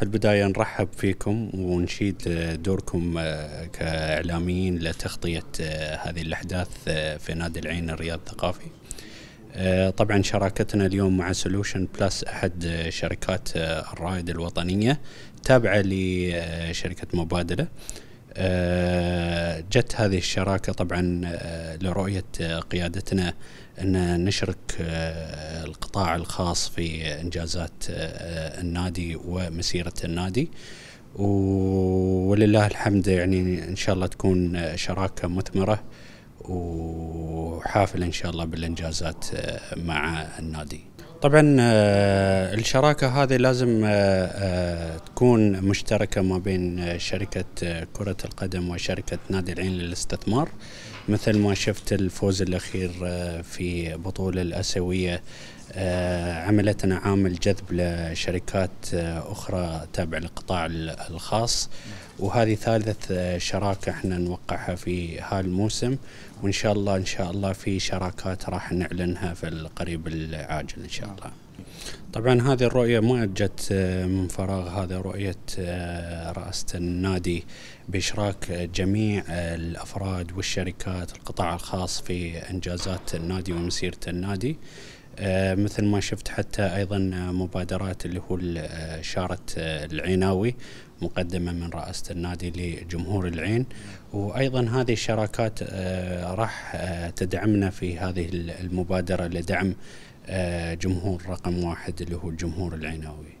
في البداية نرحب فيكم ونشيد دوركم آه، كإعلاميين لتغطية آه، هذه الأحداث آه، في نادي العين الرياض الثقافي طبعا شراكتنا اليوم مع سولوشن بلس أحد شركات الرائد الوطنية تابعة لشركة مبادلة جت هذه الشراكة طبعا آه، لرؤية آه، قيادتنا أن نشرك آه، القطاع الخاص في إنجازات النادي ومسيرة النادي ولله الحمد يعني إن شاء الله تكون شراكة مثمرة وحافل إن شاء الله بالإنجازات مع النادي طبعا آه، الشراكه هذه لازم آه، آه، تكون مشتركه ما بين شركه كره القدم وشركه نادي العين للاستثمار مثل ما شفت الفوز الاخير في بطوله الاسيويه عملتنا عامل جذب لشركات اخرى تابعه للقطاع الخاص وهذه ثالث آه، شراكة احنا نوقعها في هالموسم وان شاء الله ان شاء الله في شراكات راح نعلنها في القريب العاجل ان شاء الله. طبعا هذه الرؤية ما جت آه، من فراغ هذا رؤية آه، رأسة النادي بإشراك جميع الأفراد والشركات القطاع الخاص في إنجازات النادي ومسيرة النادي آه، مثل ما شفت حتى ايضا مبادرات اللي هو آه، شاره العيناوي آه، مقدمه من رئاسه النادي لجمهور العين وايضا هذه الشراكات راح تدعمنا في هذه المبادره لدعم جمهور رقم واحد اللي هو الجمهور العيناوي.